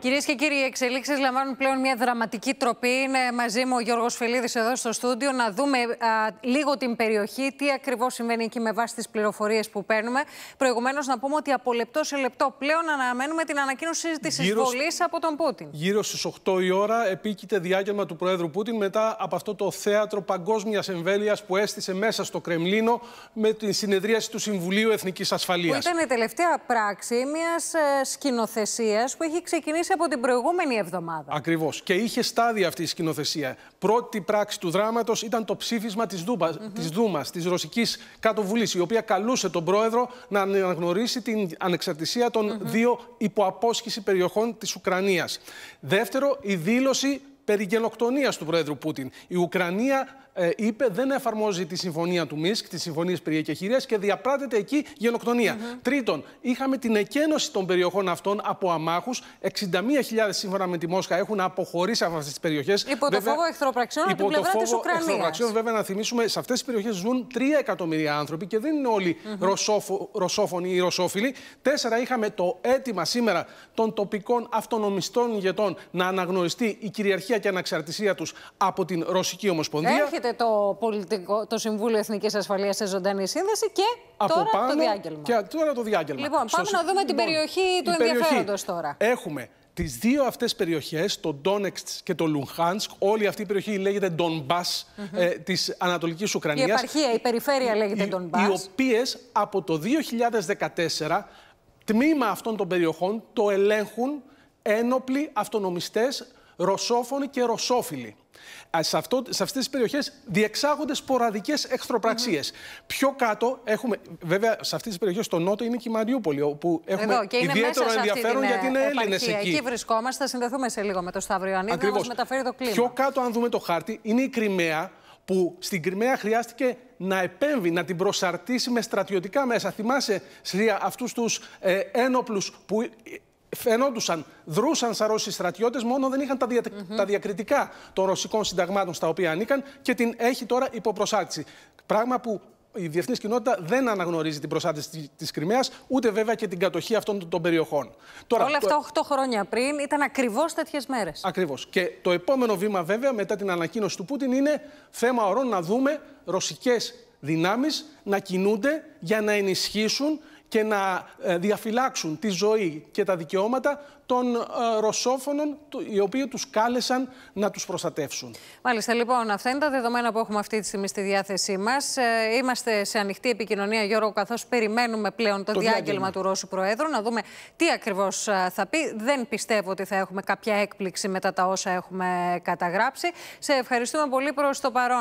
Κυρίες και κύριοι, οι εξελίξεις λαμβάνουν πλέον μια δραματική τροπή. Είναι μαζί μου ο Γιώργος Φελίδη εδώ στο στούντιο να δούμε λίγο την περιοχή, τι ακριβώς συμβαίνει εκεί με βάση τις πληροφορίες που παίρνουμε. Προηγουμένως, να πούμε ότι από λεπτό σε λεπτό πλέον αναμένουμε την ανακοίνωση της εισβολής από τον Πούτιν. Γύρω στις 8 η ώρα επίκειται διάγγελμα του Προέδρου Πούτιν μετά από αυτό το θέατρο παγκόσμιας εμβέλειας που έστησε μέσα στο Κρεμλίνο με τη συνεδρίαση του Συμβουλίου Εθνικής Ασφαλείας. Ήταν η τελευταία πράξη μιας ε, σκηνοθεσίας που έχει ξεκινήσει από την προηγούμενη εβδομάδα. Ακριβώς. Και είχε στάδια αυτή η σκηνοθεσία. Πρώτη πράξη του δράματος ήταν το ψήφισμα της Δούμα, mm -hmm. Δούμας, της Ρωσικής Κάτω η οποία καλούσε τον πρόεδρο να αναγνωρίσει την ανεξαρτησία των δύο υποαπόσχηση περιοχών της Ουκρανίας. Δεύτερο, η δήλωση περί γελοκτονίας του Πρόεδρου Πούτιν. Η Ουκρανία ε, είπε δεν εφαρμόζει τη συμφωνία του Μίσκ, τη συμφωνία περί εκεχηρίας και διαπράτεται εκεί γελοκτονία. Mm-hmm. Τρίτον, είχαμε την εκένωση των περιοχών αυτών από αμάχους. 61.000 σύμφωνα με τη Μόσχα έχουν αποχωρήσει από αυτές τις περιοχές. Υπό το φόβο εχθροπραξιών από την πλευρά της Ουκρανίας. βέβαια να θυμίσουμε, σε αυτές τις περιοχές ζουν 3 εκατομμύρια άνθρωποι και δεν είναι όλοι mm-hmm. ρωσόφο, ρωσόφωνοι ή ρωσόφιλοι. Τέσσερα, είχαμε το αίτημα σήμερα των τοπικών αυτονομιστών ηγετών να αναγνωριστεί η κυριαρχία και αναξαρτησία τους από την Ρωσική Ομοσπονδία. Έρχεται το, πολιτικό, το Συμβούλιο Εθνικής Ασφαλείας σε ζωντανή σύνδεση και τώρα το διάγγελμα. Και τώρα το διάγγελμα. Λοιπόν, πάμε να δούμε την λοιπόν, περιοχή του ενδιαφέροντος τώρα. Έχουμε τις δύο αυτές περιοχές, το Ντόνεξτ και το Λουχάνσκ, όλη αυτή η περιοχή λέγεται λέγεται mm -hmm. ε, της Ανατολικής Ουκρανίας. Η επαρχία, η περιφέρεια λέγεται Ντομπά. Οι, οι οποίες από το 2014 τμήμα αυτών των περιοχών το ελέγχουν ένοπλοι αυτονομιστές ρωσόφωνοι και ρωσόφιλοι. Ε, σε, αυτό, σε αυτές τις περιοχές διεξάγονται σποραδικές εχθροπραξίες. Πιο κάτω έχουμε, βέβαια σε αυτές τις περιοχές στο νότο είναι και η Μαριούπολη, όπου έχουμε Εδώ, και ιδιαίτερο μέσα ενδιαφέρον γιατί είναι ε, Έλληνες εκεί. Εκεί βρισκόμαστε, θα συνδεθούμε σε λίγο με το Σταύριο να μας μεταφέρει το κλίμα. Πιο κάτω αν δούμε το χάρτη είναι η Κρυμαία, που στην Κρυμαία χρειάστηκε να επέμβει, να την προσαρτήσει με στρατιωτικά μέσα. Θυμάσαι, Συρία, αυτούς τους ε, ένοπλους που φαινόντουσαν, δρούσαν σαν Ρώσοι στρατιώτες, μόνο δεν είχαν τα, τα διακριτικά των ρωσικών συνταγμάτων στα οποία ανήκαν και την έχει τώρα υποπροσάρτηση. Πράγμα που η διεθνής κοινότητα δεν αναγνωρίζει την προσάρτηση της Κρυμαίας, ούτε βέβαια και την κατοχή αυτών των περιοχών. Τώρα, Όλα αυτά 8 χρόνια πριν ήταν ακριβώς τέτοιες μέρες. Ακριβώς. Και το επόμενο βήμα, βέβαια, μετά την ανακοίνωση του Πούτιν, είναι θέμα ορών να δούμε ρωσικές δυνάμεις να κινούνται για να ενισχύσουν και να ε, διαφυλάξουν τη ζωή και τα δικαιώματα των ε, ρωσόφωνων οι οποίοι τους κάλεσαν να τους προστατεύσουν. Μάλιστα λοιπόν αυτά είναι τα δεδομένα που έχουμε αυτή τη στιγμή στη διάθεσή μας. Ε, είμαστε σε ανοιχτή επικοινωνία Γιώργο καθώς περιμένουμε πλέον το, διάγγελμα, του Ρώσου Προέδρου να δούμε τι ακριβώς θα πει. Δεν πιστεύω ότι θα έχουμε κάποια έκπληξη μετά τα όσα έχουμε καταγράψει. Σε ευχαριστούμε πολύ προς το παρόν.